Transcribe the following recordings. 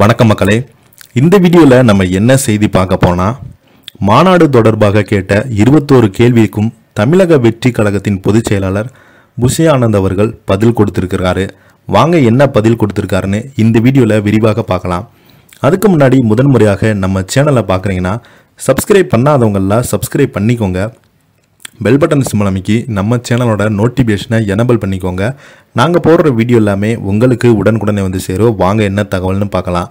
வணக்கம் மக்களே இந்த வீடியோவில் நம்ம என்ன செய்தி பார்க்க போனால் மாநாடு தொடர்பாக கேட்ட இருபத்தோரு கேள்விக்கும் தமிழக வெற்றி கழகத்தின் பொதுச் செயலாளர் புஷே ஆனந்த் அவர்கள் பதில் கொடுத்துருக்கிறாரு வாங்க என்ன பதில் கொடுத்துருக்காருன்னு இந்த வீடியோவில் விரிவாக பார்க்கலாம் அதுக்கு முன்னாடி முதன்முறையாக நம்ம சேனலை பார்க்குறீங்கன்னா சப்ஸ்கிரைப் பண்ணாதவங்கள சப்ஸ்கிரைப் பண்ணிக்கோங்க பெல் பட்டன் சிம்பிள் அமைக்கி நம்ம சேனலோட நோட்டிஃபிகேஷனை எனபிள் பண்ணிக்கோங்க நாங்கள் போடுற வீடியோ எல்லாமே உங்களுக்கு உடனுக்குடனே வந்து சேரும் வாங்க என்ன தகவல்னு பார்க்கலாம்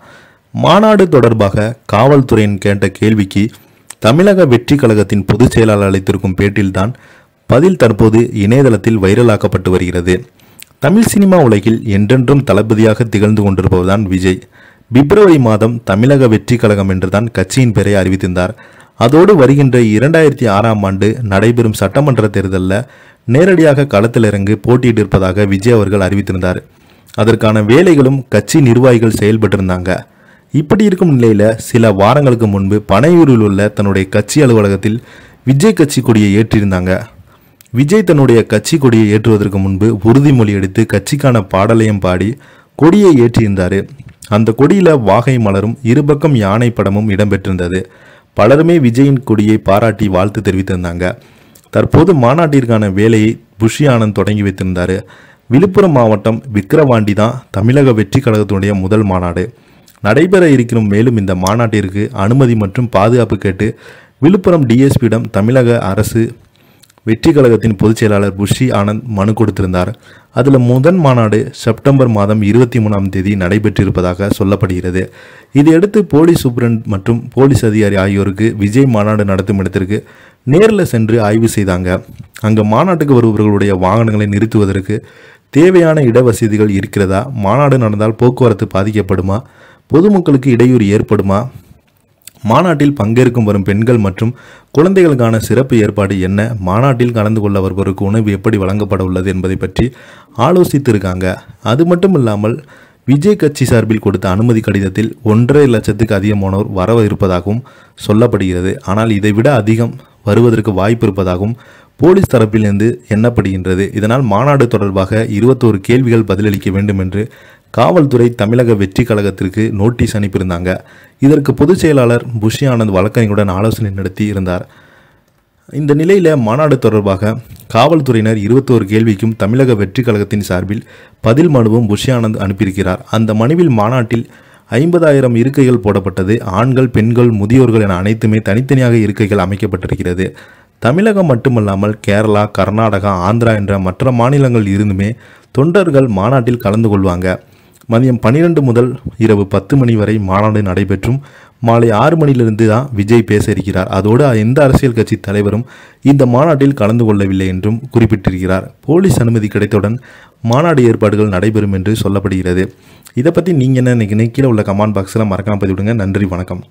மாநாடு தொடர்பாக காவல்துறையின் கேட்ட கேள்விக்கு தமிழக வெற்றி கழகத்தின் பொதுச் செயலாளர் அளித்திருக்கும் பேட்டியில்தான் பதில் தற்போது இணையதளத்தில் வைரலாக்கப்பட்டு வருகிறது தமிழ் சினிமா உலகில் என்றென்றும் தளபதியாக திகழ்ந்து கொண்டிருப்பதுதான் விஜய் பிப்ரவரி மாதம் தமிழக வெற்றி கழகம் என்றுதான் கட்சியின் பெயரை அறிவித்திருந்தார் அதோடு வருகின்ற இரண்டாயிரத்தி ஆறாம் ஆண்டு நடைபெறும் சட்டமன்ற தேர்தலில் நேரடியாக களத்தில் இறங்கு போட்டியிட்டிருப்பதாக விஜய் அவர்கள் அறிவித்திருந்தார் அதற்கான வேலைகளும் கட்சி நிர்வாகிகள் செயல்பட்டிருந்தாங்க இப்படி இருக்கும் நிலையில் சில வாரங்களுக்கு முன்பு பனையூரில் உள்ள தன்னுடைய கட்சி அலுவலகத்தில் விஜய் கட்சி கொடியை ஏற்றியிருந்தாங்க விஜய் தன்னுடைய கட்சி கொடியை ஏற்றுவதற்கு முன்பு உறுதிமொழி எடுத்து கட்சிக்கான பாடலையும் பாடி கொடியை ஏற்றியிருந்தார் அந்த கொடியில் வாகை மலரும் இருபக்கம் யானை படமும் இடம்பெற்றிருந்தது பலருமே விஜயின் கொடியை பாராட்டி வாழ்த்து தெரிவித்திருந்தாங்க தற்போது மாநாட்டிற்கான வேலையை புஷி ஆனந்த் தொடங்கி வைத்திருந்தார் விழுப்புரம் மாவட்டம் விக்கிரவாண்டி தான் தமிழக வெற்றி கழகத்தினுடைய முதல் மாநாடு நடைபெற இருக்கிற மேலும் இந்த மாநாட்டிற்கு அனுமதி மற்றும் பாதுகாப்பு கேட்டு விழுப்புரம் டிஎஸ்பியிடம் தமிழக அரசு வெற்றி கழகத்தின் பொதுச் செயலாளர் புஷி ஆனந்த் மனு கொடுத்திருந்தார் அதில் முதன் மாநாடு செப்டம்பர் மாதம் இருபத்தி மூணாம் தேதி நடைபெற்றிருப்பதாக சொல்லப்படுகிறது இதையடுத்து போலீஸ் சூப்ரண்ட் மற்றும் போலீஸ் அதிகாரி ஆகியோருக்கு விஜய் மாநாடு நடத்தும் இடத்திற்கு நேரில் சென்று ஆய்வு செய்தாங்க அங்கு மாநாட்டுக்கு வருபவர்களுடைய வாகனங்களை நிறுத்துவதற்கு தேவையான இடவசதிகள் இருக்கிறதா மாநாடு நடந்தால் போக்குவரத்து பாதிக்கப்படுமா பொதுமக்களுக்கு இடையூறு ஏற்படுமா மாநாட்டில் பங்கேற்கும் வரும் பெண்கள் மற்றும் குழந்தைகளுக்கான சிறப்பு ஏற்பாடு என்ன மாநாட்டில் கலந்து கொள்ள வருவருக்கு உணவு எப்படி வழங்கப்பட உள்ளது என்பதை பற்றி ஆலோசித்திருக்காங்க அது மட்டும் இல்லாமல் விஜய் கட்சி சார்பில் கொடுத்த அனுமதி கடிதத்தில் ஒன்றரை லட்சத்துக்கு அதிகமானோர் வரவ இருப்பதாகவும் சொல்லப்படுகிறது ஆனால் இதைவிட அதிகம் வருவதற்கு வாய்ப்பு இருப்பதாகவும் போலீஸ் தரப்பிலிருந்து எண்ணப்படுகின்றது இதனால் மாநாடு தொடர்பாக இருபத்தோரு கேள்விகள் பதிலளிக்க வேண்டும் என்று காவல்துறை தமிழக வெற்றி கழகத்திற்கு நோட்டீஸ் அனுப்பியிருந்தாங்க இதற்கு பொதுச் செயலாளர் புஷி ஆனந்த் வழக்கறிஞருடன் ஆலோசனை நடத்தி இருந்தார் இந்த நிலையில் மாநாடு தொடர்பாக காவல்துறையினர் இருபத்தோரு கேள்விக்கும் தமிழக வெற்றி கழகத்தின் சார்பில் பதில் மனுவும் புஷி ஆனந்த் அனுப்பியிருக்கிறார் அந்த மனுவில் மாநாட்டில் ஐம்பதாயிரம் இருக்கைகள் போடப்பட்டது ஆண்கள் பெண்கள் முதியோர்கள் என அனைத்துமே தனித்தனியாக இருக்கைகள் அமைக்கப்பட்டிருக்கிறது தமிழகம் மட்டுமல்லாமல் கேரளா கர்நாடகா ஆந்திரா என்ற மற்ற மாநிலங்கள் இருந்துமே தொண்டர்கள் மாநாட்டில் கலந்து கொள்வாங்க மதியம் பன்னிரெண்டு முதல் இரவு பத்து மணி வரை மாநாடு நடைபெற்றும் மாலை ஆறு மணியிலிருந்து தான் விஜய் பேச இருக்கிறார் அதோடு எந்த அரசியல் கட்சி தலைவரும் இந்த மாநாட்டில் கலந்து கொள்ளவில்லை என்றும் குறிப்பிட்டிருக்கிறார் போலீஸ் அனுமதி கிடைத்தவுடன் மாநாடு ஏற்பாடுகள் நடைபெறும் என்று சொல்லப்படுகிறது இதை பற்றி நீங்கள் என்ன இன்னைக்கு கீழே உள்ள கமெண்ட் பாக்ஸில் மறக்காமல் பதிவிடுங்க நன்றி வணக்கம்